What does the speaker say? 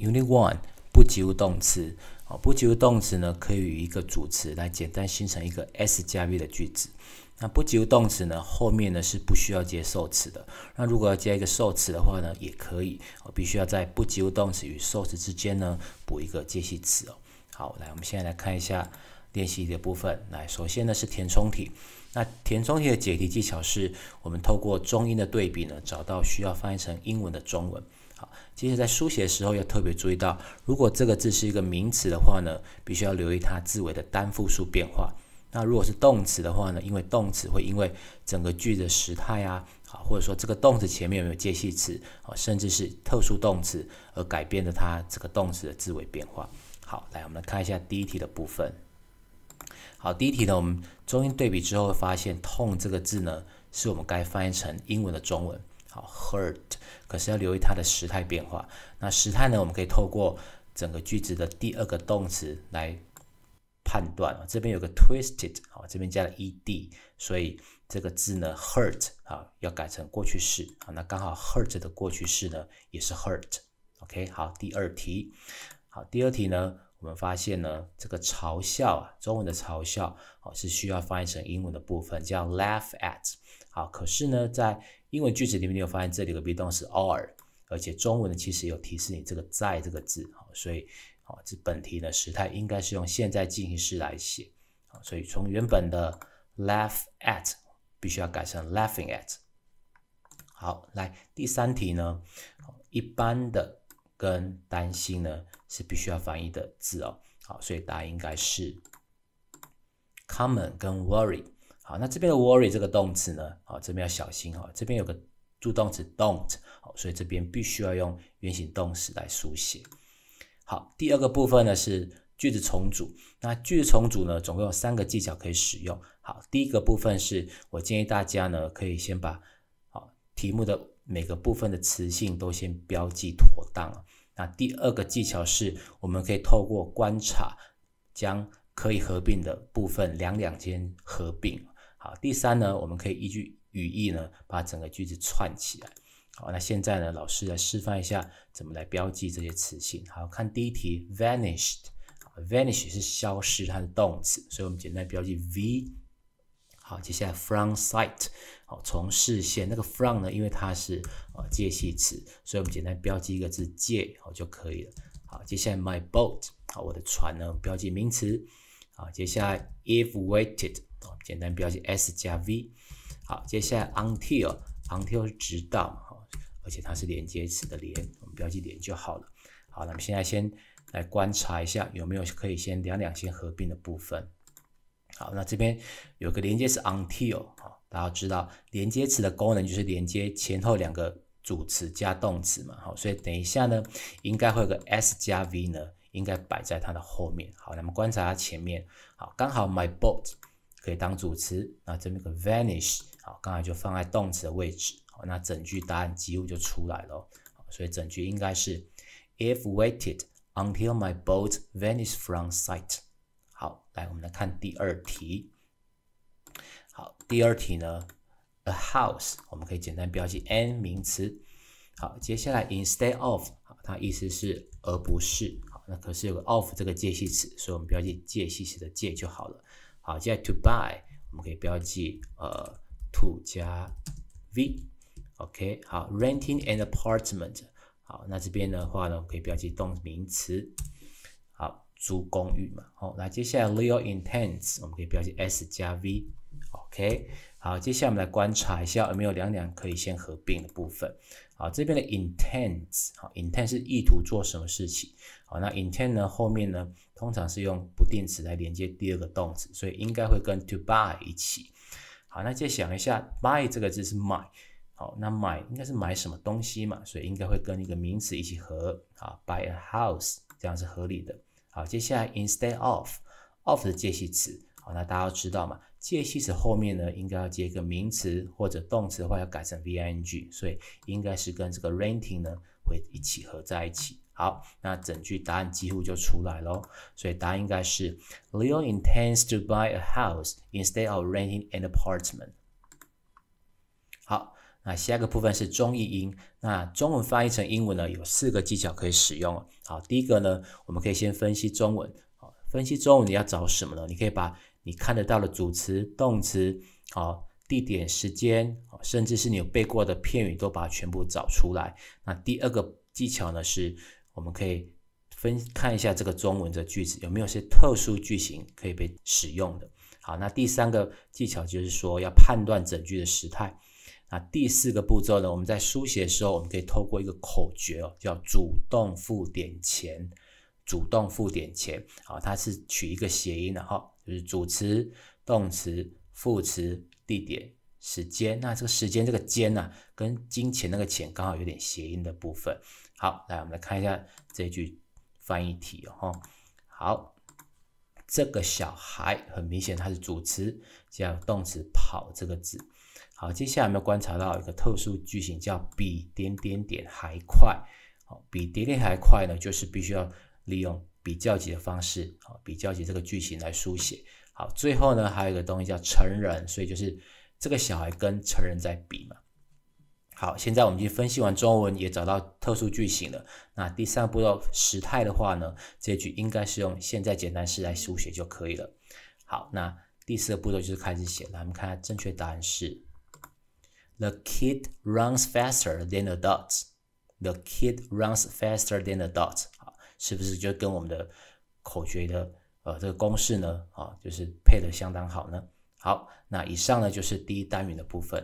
Unit One 不及物动词哦，不及物动词呢可以与一个主词来简单形成一个 S 加 V 的句子。那不及物动词呢后面呢是不需要接受词的。那如果要接一个受词的话呢，也可以。我必须要在不及物动词与受词之间呢补一个介系词哦。好，来，我们现在来看一下练习的部分。来，首先呢是填充题。那填充题的解题技巧是我们透过中英的对比呢，找到需要翻译成英文的中文。好，其实，在书写的时候要特别注意到，如果这个字是一个名词的话呢，必须要留意它字尾的单复数变化。那如果是动词的话呢，因为动词会因为整个句的时态啊，啊，或者说这个动词前面有没有介系词啊，甚至是特殊动词而改变的它这个动词的字尾变化。好，来，我们来看一下第一题的部分。好，第一题呢，我们中英对比之后会发现“痛”这个字呢，是我们该翻译成英文的中文。好，hurt，可是要留意它的时态变化。那时态呢？我们可以透过整个句子的第二个动词来判断。这边有个 twisted，好，这边加了 ed，所以这个字呢，hurt 啊，要改成过去式啊。那刚好 hurt 的过去式呢，也是 hurt。OK，好，第二题。好，第二题呢，我们发现呢，这个嘲笑啊，中文的嘲笑哦，是需要翻译成英文的部分，叫 laugh at。好，可是呢，在英文句子里面，你有发现这里有个 be 动词 are，而且中文呢其实有提示你这个在这个字，哦，所以好，这本题呢时态应该是用现在进行时来写，所以从原本的 laugh at 必须要改成 laughing at。好，来第三题呢，一般的跟担心呢是必须要翻译的字哦，好，所以答案应该是 common 跟 worry。好，那这边的 worry 这个动词呢？啊，这边要小心哦，这边有个助动词 don't，好，所以这边必须要用原形动词来书写。好，第二个部分呢是句子重组。那句子重组呢，总共有三个技巧可以使用。好，第一个部分是我建议大家呢可以先把好题目的每个部分的词性都先标记妥当了。那第二个技巧是，我们可以透过观察，将可以合并的部分两两间合并。好，第三呢，我们可以依据语义呢，把整个句子串起来。好，那现在呢，老师来示范一下怎么来标记这些词性。好，看第一题，vanished，vanish 是消失，它是动词，所以我们简单标记 V。好，接下来 from sight，好，从视线，那个 from 呢，因为它是啊介系词，所以我们简单标记一个字介好就可以了。好，接下来 my boat，好，我的船呢，标记名词。好，接下来 if waited，哦，简单标记 S 加 V。好，接下来 until，until 是直到嘛，哈，而且它是连接词的连，我们标记连就好了。好，那么现在先来观察一下有没有可以先两两先合并的部分。好，那这边有个连接词 until，哈，大家知道连接词的功能就是连接前后两个主词加动词嘛，好，所以等一下呢，应该会有个 S 加 V 呢。应该摆在它的后面。好，那么观察它前面，好，刚好 my boat 可以当主词，那这边个 vanish 好，刚才就放在动词的位置，好，那整句答案几乎就出来了。所以整句应该是 if waited until my boat v a n i s h e d from sight。好，来我们来看第二题。好，第二题呢，a house 我们可以简单标记 n 名词。好，接下来 instead of 好，它意思是而不是。那可是有个 off 这个介系词，所以我们标记介系词的介就好了。好，接下来 to buy，我们可以标记呃 to 加 v，OK。好，renting an apartment，好，那这边的话呢，我们可以标记动名词。好，租公寓嘛。好，那接下来 real intense，我们可以标记 s 加 v。OK，好，接下来我们来观察一下有没有两两可以先合并的部分。好，这边的 i n t e n s e 好 i n t e n e 是意图做什么事情。好，那 i n t e n e 呢后面呢通常是用不定词来连接第二个动词，所以应该会跟 to buy 一起。好，那再想一下，buy 这个字是买，好，那买应该是买什么东西嘛？所以应该会跟一个名词一起合。啊，buy a house 这样是合理的。好，接下来 instead of，of 是介系词。好，那大家要知道嘛。介系词后面呢，应该要接一个名词或者动词的话，要改成 V I N G，所以应该是跟这个 renting 呢会一起合在一起。好，那整句答案几乎就出来咯。所以答案应该是 Leo intends to buy a house instead of renting an apartment。好，那下一个部分是中译英，那中文翻译成英文呢，有四个技巧可以使用。好，第一个呢，我们可以先分析中文，好，分析中文你要找什么呢？你可以把你看得到的主词、动词，好，地点、时间，甚至是你有背过的片语，都把它全部找出来。那第二个技巧呢，是我们可以分看一下这个中文的句子有没有些特殊句型可以被使用的。好，那第三个技巧就是说要判断整句的时态。那第四个步骤呢，我们在书写的时候，我们可以透过一个口诀哦，叫“主动副点前”，主动副点前，好，它是取一个谐音的哈。就是主词、动词、副词、地点、时间。那这个时间，这个间呢，跟金钱那个钱刚好有点谐音的部分。好，来，我们来看一下这句翻译题哦。好，这个小孩很明显他是主词，加动词跑这个字。好，接下来我们观察到一个特殊句型，叫比点点点还快。好，比点点还快呢，就是必须要利用。比较级的方式啊，比较级这个句型来书写。好，最后呢还有一个东西叫成人，所以就是这个小孩跟成人在比嘛。好，现在我们已经分析完中文，也找到特殊句型了。那第三个步骤时态的话呢，这句应该是用现在简单式来书写就可以了。好，那第四个步骤就是开始写了。我们看正确答案是：The kid runs faster than adults. The kid runs faster than adults. 是不是就跟我们的口诀的呃这个公式呢啊，就是配的相当好呢？好，那以上呢就是第一单元的部分。